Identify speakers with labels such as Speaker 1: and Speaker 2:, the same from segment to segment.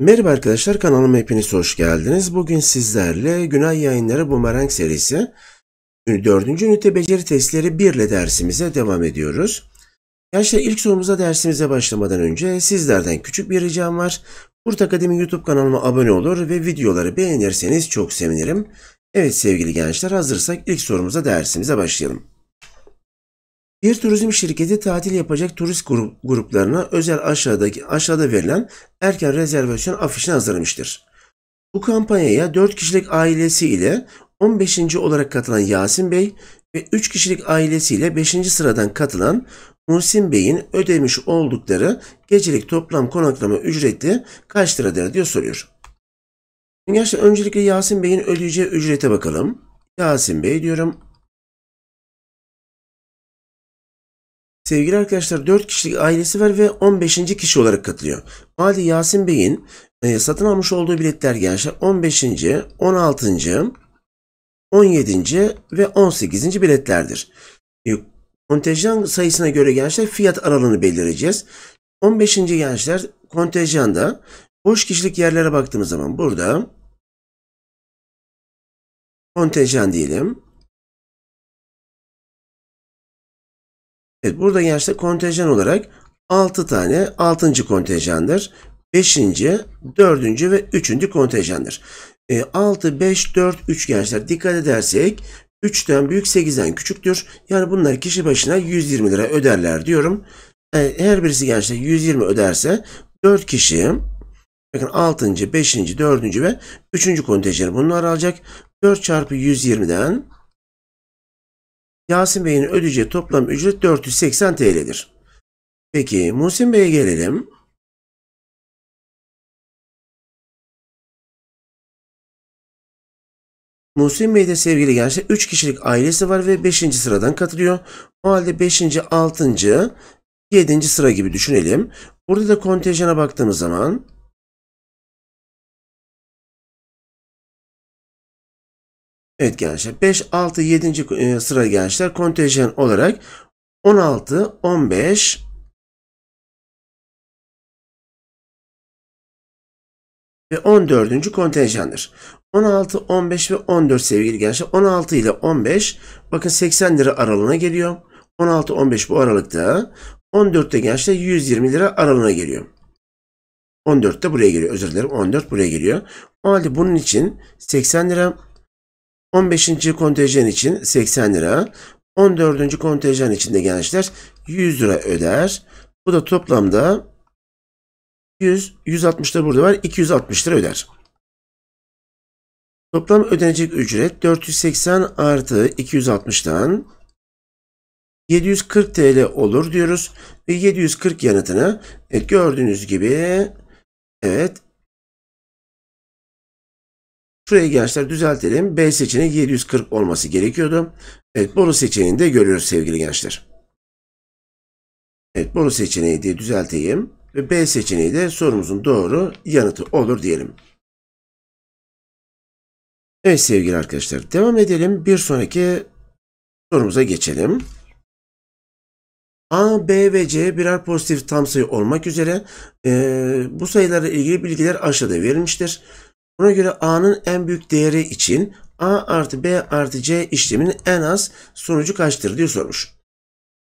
Speaker 1: Merhaba arkadaşlar kanalıma hepiniz hoş geldiniz. Bugün sizlerle Günay Yayınları Bumerang serisi 4. ünite beceri testleri 1 ile dersimize devam ediyoruz. Gençler ilk sorumuza dersimize başlamadan önce sizlerden küçük bir ricam var. Kurt Akademi YouTube kanalıma abone olur ve videoları beğenirseniz çok sevinirim. Evet sevgili gençler hazırsak ilk sorumuza dersimize başlayalım. Bir turizm şirketi tatil yapacak turist grup, gruplarına özel aşağıdaki aşağıda verilen erken rezervasyon afişini hazırlamıştır. Bu kampanyaya 4 kişilik ailesi ile 15. olarak katılan Yasin Bey ve 3 kişilik ailesiyle 5. sıradan katılan Muhsin Bey'in ödemiş oldukları gecelik toplam konaklama ücreti kaç liradır diyor soruyor. Şimdi gerçekten öncelikle Yasin Bey'in ödeyeceği ücrete bakalım. Yasin Bey diyorum Sevgili arkadaşlar 4 kişilik ailesi var ve 15. kişi olarak katılıyor. Ali Yasin Bey'in e, satın almış olduğu biletler gençler 15. 16. 17. ve 18. biletlerdir. E, kontenjan sayısına göre gençler fiyat aralığını belirleyeceğiz. 15. gençler kontenjanda boş kişilik yerlere baktığımız zaman burada
Speaker 2: kontenjan diyelim.
Speaker 1: Evet, burada gençler kontenjan olarak 6 tane 6. kontenjandır. 5. 4. ve 3. kontenjandır. E, 6, 5, 4, 3 gençler dikkat edersek 3'ten büyük 8'den küçüktür. Yani bunlar kişi başına 120 lira öderler diyorum. Yani e, her birisi gençler 120 öderse 4 kişi bakın 6. 5. 4. ve 3. kontenjanı bunlar alacak. 4 çarpı 120'den Yasin Bey'in ödeyeceği toplam ücret 480 TL'dir. Peki Muhsin Bey'e gelelim. Muhsin Bey'de sevgili gençler 3 kişilik ailesi var ve 5. sıradan katılıyor. O halde 5. 6. 7. sıra gibi düşünelim. Burada da kontenjana baktığımız
Speaker 2: zaman Evet gençler 5, 6, 7. sıra gençler kontenjan olarak 16, 15,
Speaker 1: ve 14. kontenjandır. 16, 15 ve 14 sevgili gençler. 16 ile 15 bakın 80 lira aralığına geliyor. 16, 15 bu aralıkta. 14'te gençler 120 lira aralığına geliyor. 14 de buraya geliyor. Özür dilerim. 14 buraya geliyor. O halde bunun için 80 lira 15. kontenjan için 80 lira. 14. kontenjan için de gençler 100 lira öder. Bu da toplamda 100, 160 da burada var. 260 lira öder. Toplam ödenecek ücret 480 artı 260'tan 740 TL olur diyoruz. Ve 740 yanıtını evet, gördüğünüz gibi evet Şurayı gençler düzeltelim. B seçeneği 740 olması gerekiyordu. Evet Bolu seçeneğini de görüyoruz sevgili gençler. Evet Bolu seçeneği diye düzelteyim. Ve B seçeneği de
Speaker 2: sorumuzun doğru yanıtı olur diyelim. Evet sevgili
Speaker 1: arkadaşlar devam edelim. Bir sonraki sorumuza geçelim. A, B ve C birer pozitif tam sayı olmak üzere e, bu sayılarla ilgili bilgiler aşağıda verilmiştir. Buna göre A'nın en büyük değeri için A artı B artı C işleminin en az sonucu kaçtır diye sormuş.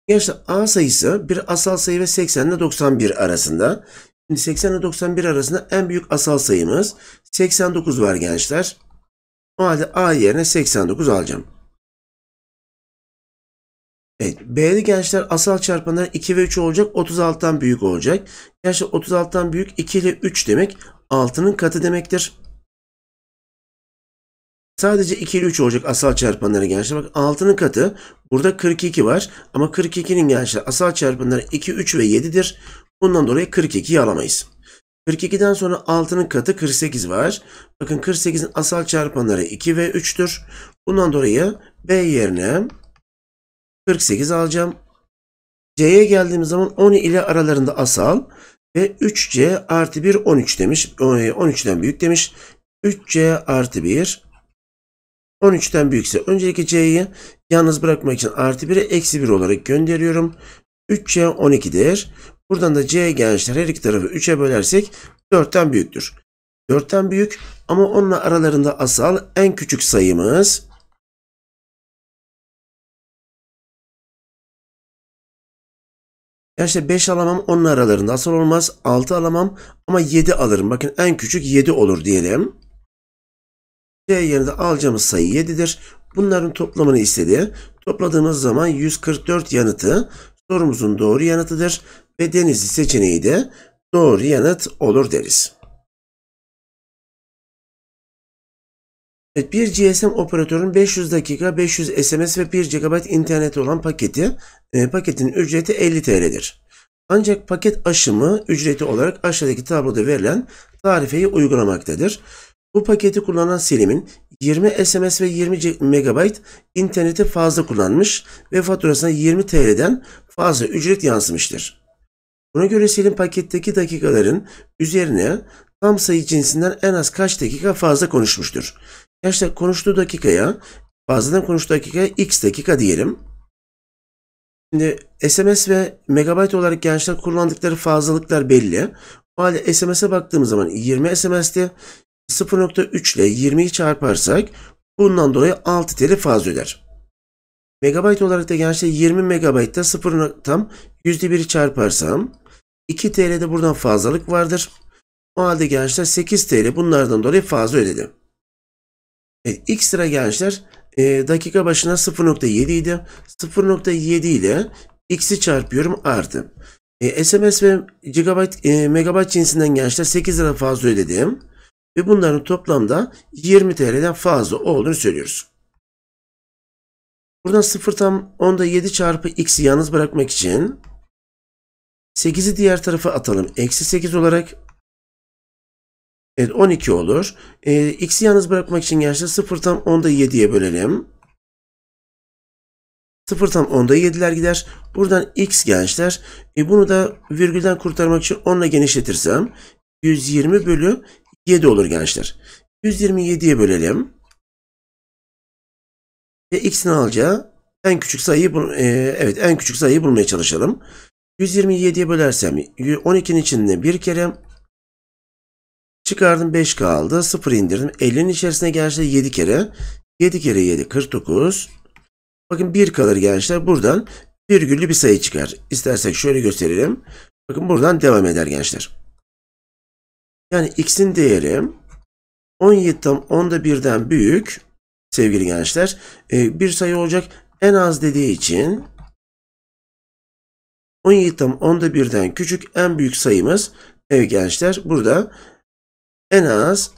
Speaker 1: Gençler A sayısı bir asal sayı ve 80 ile 91 arasında. Şimdi 80 ile 91 arasında en büyük asal sayımız 89 var gençler. O halde A yerine 89 alacağım. Evet, B'li gençler asal çarpanlar 2 ve 3 olacak, 36'dan büyük olacak. Gençler 36'dan büyük 2 ile 3 demek 6'nın katı demektir. Sadece 2 ile 3 olacak asal çarpanları gençler. Bak 6'nın katı burada 42 var ama 42'nin gençler asal çarpanları 2, 3 ve 7'dir. Bundan dolayı 42'yi alamayız. 42'den sonra 6'nın katı 48 var. Bakın 48'in asal çarpanları 2 ve 3'tür. Bundan dolayı B yerine 48 alacağım. C'ye geldiğimiz zaman 10 ile aralarında asal ve 3C artı 1 13 demiş. 13'ten e, büyük demiş. 3C artı 1 13'ten büyükse önceki c'yi yalnız bırakmak için artı 1'e eksi 1 olarak gönderiyorum. 3c 12'dir. Buradan da c gençler her iki tarafı 3'e bölersek 4'ten büyüktür. 4'ten büyük ama onunla aralarında asal en küçük
Speaker 2: sayımız
Speaker 1: Gençler 5 alamam onun aralarında asal olmaz. 6 alamam ama 7 alırım. Bakın en küçük 7 olur diyelim. D yerine alacağımız sayı 7'dir. Bunların toplamını istedi. Topladığımız zaman 144 yanıtı sorumuzun doğru yanıtıdır ve Denizli seçeneği de doğru yanıt
Speaker 2: olur deriz. Evet, bir
Speaker 1: GSM operatörün 500 dakika, 500 SMS ve 1 GB interneti olan paketi, e, paketin ücreti 50 TL'dir. Ancak paket aşımı ücreti olarak aşağıdaki tabloda verilen tarifeyi uygulamaktadır. Bu paketi kullanan Selim'in 20 SMS ve 20 MB interneti fazla kullanmış ve faturasına 20 TL'den fazla ücret yansımıştır. Buna göre Selim paketteki dakikaların üzerine tam sayı cinsinden en az kaç dakika fazla konuşmuştur. Yaşta konuştuğu dakikaya fazladan konuştuğu dakikaya x dakika diyelim. Şimdi SMS ve megabayt olarak gençler kullandıkları fazlalıklar belli. O halde SMS'e baktığımız zaman 20 SMS'ti. 0.3 ile 20'yi çarparsak bundan dolayı 6 TL fazla öder. Megabayt olarak da gençler 20 megabaytta 0 tam %1'i çarparsam 2 TL'de buradan fazlalık vardır. O halde gençler 8 TL bunlardan dolayı fazla ödedi. Evet, ilk sıra gençler e, dakika başına 0.7 idi. 0.7 ile x'i çarpıyorum artı. E, SMS ve gigabyte, e, megabayt cinsinden gençler 8 lira fazla ödedim ve bunların toplamda 20 TL'den fazla olduğunu söylüyoruz. Buradan 0 tam 10'da 7 çarpı x'i yalnız bırakmak için 8'i diğer tarafa atalım. Eksi 8 olarak evet 12 olur. E, x'i yalnız bırakmak için gençler 0 tam 10'da 7'ye bölelim. 0 tam 10'da 7'ler gider. Buradan x gençler. E, bunu da virgülden kurtarmak için 10 ile genişletirsem 120 bölü 7 olur gençler. 127'ye bölelim. Ve x'in alacağı en küçük sayıyı bul e, evet en küçük sayıyı bulmaya çalışalım. 127'ye bölersem 12'nin içinde bir kere çıkardım 5 kaldı. 0 indirdim. 50'nin içerisine gençler 7 kere. 7 kere 7 49. Bakın 1 kalır gençler. Buradan virgüllü bir sayı çıkar. İstersek şöyle gösterelim. Bakın buradan devam eder gençler. Yani x'in değeri 17'den 10'da birden büyük sevgili gençler e, bir sayı olacak en az dediği için 17'den 10'da birden küçük en büyük sayımız evet gençler burada en az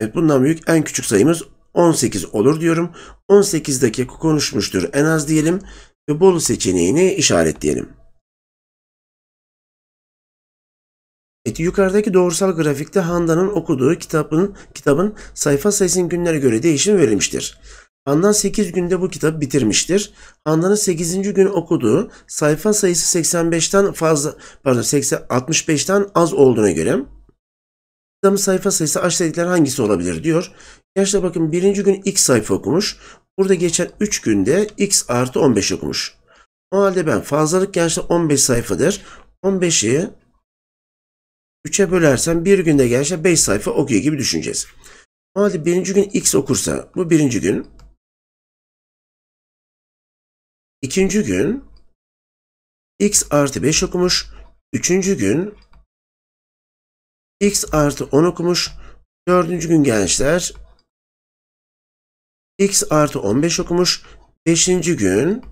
Speaker 1: evet bundan büyük en küçük sayımız 18 olur diyorum. 18 dakika konuşmuştur en az diyelim ve Bolu seçeneğini işaretleyelim. Peki yukarıdaki doğrusal grafikte Handa'nın okuduğu kitabın, kitabın sayfa sayısının günlere göre değişim verilmiştir. Handan 8 günde bu kitabı bitirmiştir. Handan'ın 8. gün okuduğu sayfa sayısı 85'ten fazla pardon 80, 65'ten az olduğuna göre kitabın sayfa sayısı aşağıdakiler hangisi olabilir diyor. Yaşta bakın birinci gün x sayfa okumuş. Burada geçen 3 günde x artı 15 okumuş. O halde ben fazlalık gençler 15 sayfadır. 15'i 3'e bölersen bir günde gençler 5 sayfa okuyor gibi düşüneceğiz. O birinci gün x okursa bu birinci gün. ikinci gün
Speaker 2: x artı 5 okumuş. Üçüncü gün x artı 10 okumuş. Dördüncü gün gençler x artı 15 okumuş. Beşinci gün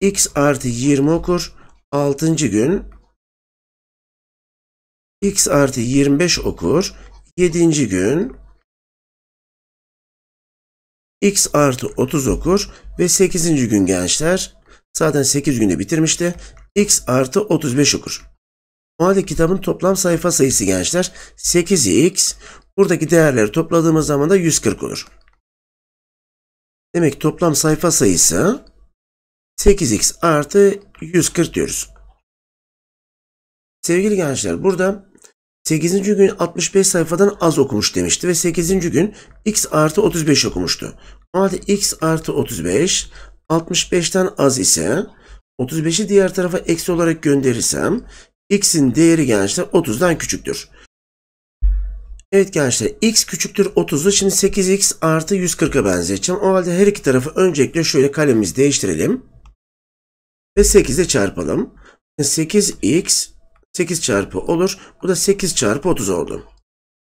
Speaker 2: x artı 20 okur. Altıncı gün x artı 25 okur. 7. gün
Speaker 1: x artı 30 okur ve 8. gün gençler zaten 8 günde bitirmişti. x artı 35 okur. O halde kitabın toplam sayfa sayısı gençler 8x. Buradaki değerleri topladığımız zaman da 140 olur. Demek toplam sayfa sayısı 8x artı 140 diyoruz. Sevgili gençler burada 8. gün 65 sayfadan az okumuş demişti ve 8. gün x artı 35 okumuştu. O halde x artı 35 65'ten az ise 35'i diğer tarafa eksi olarak gönderirsem x'in değeri gençler 30'dan küçüktür. Evet gençler x küçüktür 30'u şimdi 8x artı 140'a benzeteceğim. O halde her iki tarafı öncelikle şöyle kalemimizi değiştirelim. Ve 8'e çarpalım. 8x 8 çarpı olur. Bu da 8 çarpı 30 oldu.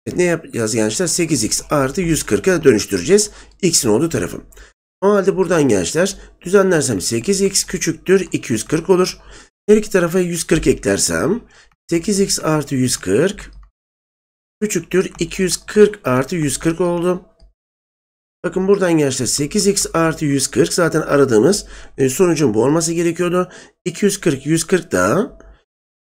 Speaker 1: Evet, ne yapacağız gençler? 8x artı 140'a dönüştüreceğiz. x'in olduğu tarafı. O halde buradan gençler düzenlersem 8x küçüktür 240 olur. Her iki tarafa 140 eklersem 8x artı 140 küçüktür 240 artı 140 oldu. Bakın buradan gençler 8x artı 140 zaten aradığımız e, sonucun bu olması gerekiyordu. 240 140 da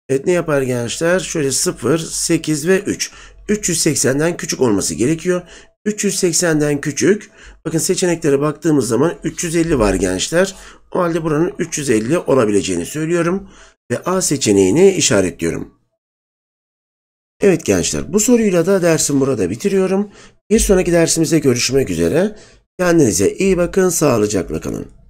Speaker 1: Evet ne yapar gençler? Şöyle 0, 8 ve 3. 380'den küçük olması gerekiyor. 380'den küçük. Bakın seçeneklere baktığımız zaman 350 var gençler. O halde buranın 350 olabileceğini söylüyorum. Ve A seçeneğini işaretliyorum. Evet gençler bu soruyla da dersim burada bitiriyorum. Bir sonraki dersimizde görüşmek üzere. Kendinize iyi bakın, sağlıcakla kalın.